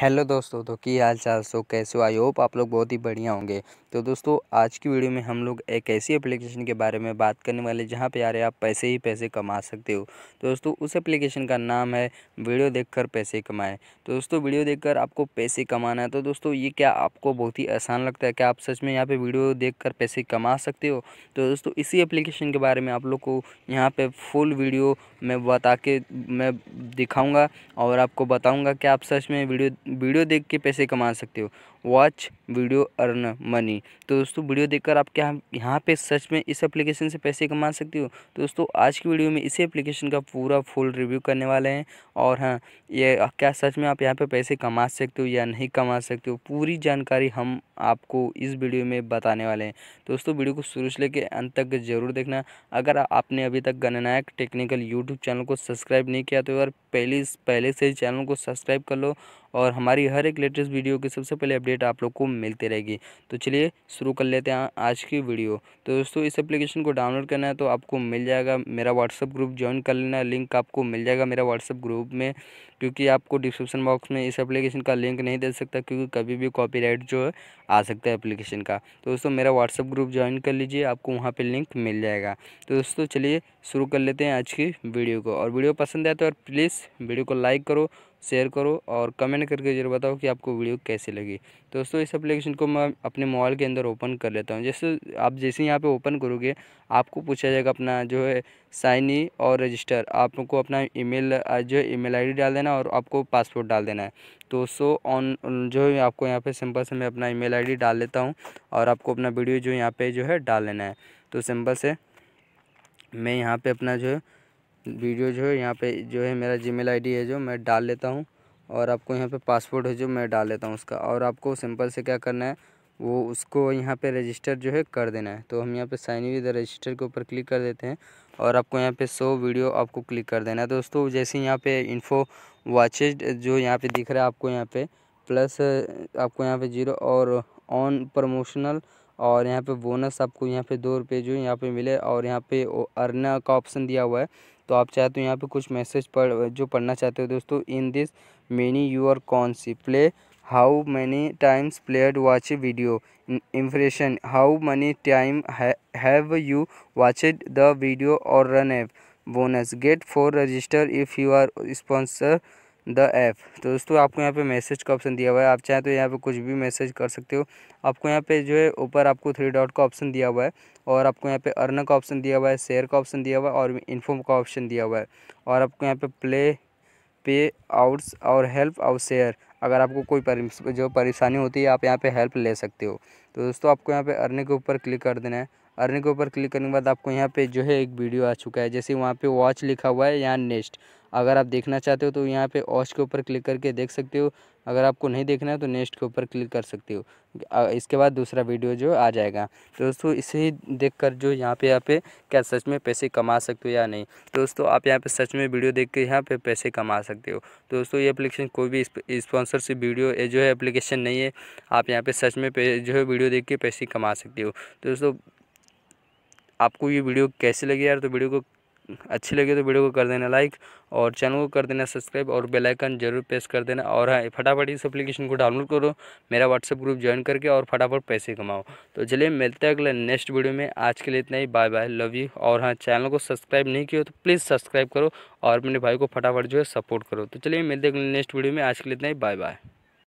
hello दोस्तों तो की हाल चाल सो कैसे हो आई होप आप लोग बहुत ही बढ़िया होंगे तो दोस्तों आज की वीडियो में हम लोग एक ऐसी एप्लीकेशन के बारे में बात करने वाले जहाँ पे यार आप पैसे ही पैसे कमा सकते हो तो दोस्तों उस एप्लीकेशन का नाम है वीडियो देखकर पैसे कमाएं तो दोस्तों वीडियो देखकर आपको पैसे कमाना है तो दोस्तों ये क्या आपको बहुत ही आसान लगता है क्या आप सच में यहाँ पर वीडियो देख पैसे कमा सकते हो तो दोस्तों इसी एप्लीकेशन के बारे में आप लोग को यहाँ पर फुल वीडियो मैं बता के मैं दिखाऊँगा और आपको बताऊँगा कि आप सच में वीडियो वीडियो देख के पैसे कमा सकते हो वॉच वीडियो अर्न मनी तो दोस्तों वीडियो देखकर आप क्या यहाँ पे सच में इस एप्लीकेशन से पैसे कमा सकते हो तो दोस्तों आज की वीडियो में इसी एप्लीकेशन का पूरा फुल रिव्यू करने वाले हैं और हाँ ये क्या सच में आप यहाँ पे पैसे कमा सकते हो या नहीं कमा सकते हो पूरी जानकारी हम आपको इस वीडियो में बताने वाले हैं तो दोस्तों वीडियो को शुरू से लेकर अंत तक जरूर देखना अगर आपने अभी तक गणनायक टेक्निकल यूट्यूब चैनल को सब्सक्राइब नहीं किया तो यार पहले पहले से ही चैनल को सब्सक्राइब कर लो और हमारी हर एक लेटेस्ट वीडियो की सबसे पहले अपडेट अपडेट आप लोग को मिलती रहेगी तो चलिए शुरू कर लेते हैं आज की वीडियो तो दोस्तों इस एप्लीकेशन को डाउनलोड करना है तो आपको मिल जाएगा मेरा व्हाट्सअप ग्रुप ज्वाइन कर लेना लिंक आपको मिल जाएगा मेरा व्हाट्सअप ग्रुप में क्योंकि आपको डिस्क्रिप्शन बॉक्स में इस एप्लीकेशन का लिंक नहीं दे सकता क्योंकि कभी भी कॉपी जो है आ सकता है एप्लीकेशन का तो दोस्तों मेरा व्हाट्सअप ग्रुप ज्वाइन कर लीजिए आपको वहाँ पर लिंक मिल जाएगा तो दोस्तों चलिए शुरू कर लेते हैं आज की वीडियो को और वीडियो पसंद आए तो प्लीज़ वीडियो को लाइक करो शेयर करो और कमेंट करके जरूर बताओ कि आपको वीडियो कैसे लगी दोस्तों इस एप्लीकेशन को मैं अपने मोबाइल के अंदर ओपन कर लेता हूँ जैसे आप जैसे यहाँ पे ओपन करोगे आपको पूछा जाएगा अपना जो है साइन ई और रजिस्टर आपको अपना ईमेल जो है ई आईडी डाल देना और आपको पासपोर्ट डाल देना है तो सो ऑन जो है आपको यहाँ पर सिंपल से मैं अपना ई मेल डाल लेता हूँ और आपको अपना वीडियो जो यहाँ पर जो है डाल लेना है तो सिंपल से मैं यहाँ पर अपना जो है वीडियो जो है यहाँ पे जो है मेरा जीमेल आईडी है जो मैं डाल लेता हूँ और आपको यहाँ पे पासपोर्ट है जो मैं डाल लेता हूँ उसका और आपको सिंपल से क्या करना है वो उसको यहाँ पे रजिस्टर जो है कर देना है तो हम यहाँ पे साइन विद रजिस्टर के ऊपर क्लिक कर देते हैं और आपको यहाँ पे सो वीडियो आपको क्लिक कर देना है दोस्तों जैसे यहाँ पे इन्फो वॉचेज जो यहाँ पे दिख रहा है आपको यहाँ पे प्लस आपको यहाँ पे जीरो और ऑन प्रमोशनल और यहाँ पे बोनस आपको यहाँ पे दो रुपये जो यहाँ पे मिले और यहाँ पे अर्ना का ऑप्शन दिया हुआ है तो आप चाहते हो तो यहाँ पे कुछ मैसेज पढ़ जो पढ़ना चाहते हो दोस्तों इन दिस मेनी आर कौन सी play how many times played watch a video impression how many time have you watched the video और run a bonus get for register if you are sponsor the app तो दोस्तों आपको यहाँ पे message का option दिया हुआ है आप चाहें तो यहाँ पे कुछ भी मैसेज कर सकते हो आपको यहाँ पे जो है ऊपर आपको थ्री डॉट का ऑप्शन दिया हुआ है और आपको यहाँ पे अर्न का ऑप्शन दिया हुआ है शेयर का ऑप्शन दिया हुआ है और इन्फॉर्म का ऑप्शन दिया हुआ है और आपको यहाँ पे प्ले पे आउट्स और हेल्प और शेयर अगर आपको कोई जो परेशानी होती है आप यहाँ पर हेल्प ले सकते हो तो दोस्तों आपको यहाँ पर अर्निंग के ऊपर क्लिक कर देना है अर्निंग के ऊपर क्लिक करने के बाद आपको यहाँ पे जो है एक वीडियो आ चुका है जैसे वहाँ पे वॉच लिखा हुआ है या नेक्स्ट अगर आप देखना चाहते हो तो यहाँ पे वॉच के ऊपर क्लिक करके देख सकते हो अगर आपको नहीं देखना है तो नेक्स्ट के ऊपर क्लिक कर सकते हो इसके बाद दूसरा वीडियो जो आ जाएगा तो दोस्तों इसे देख कर जो यहाँ पे यहाँ पे क्या सच में पैसे कमा सकते हो या नहीं तो दोस्तों आप यहाँ पे सच में वीडियो देख के यहाँ पे पैसे कमा सकते हो तो दोस्तों ये एप्लीकेशन कोई भी स्पॉन्सरशिप वीडियो ये जो है एप्लीकेशन नहीं है आप यहाँ पे सच में जो है वीडियो देख के पैसे कमा सकते हो तो दोस्तों आपको ये वीडियो कैसी लगी यार तो वीडियो को अच्छी लगी तो वीडियो को कर देना लाइक और चैनल को कर देना सब्सक्राइब और बेल आइकन जरूर प्रेस कर देना और हाँ फटाफट इस एप्लीकेशन को डाउनलोड करो मेरा व्हाट्सएप ग्रुप ज्वाइन करके और फटाफट पैसे कमाओ तो चलिए मिलते हैं अगले नेक्स्ट वीडियो में आज के लिए इतना ही बाय बाय लव यू और हाँ चैनल को सब्सक्राइब नहीं किया तो प्लीज़ सब्सक्राइब करो और अपने भाई को फटाफट जो है सपोर्ट करो तो चलिए मिलते हैं अगले नेक्स्ट वीडियो में आज के लिए इतना ही बाय बाय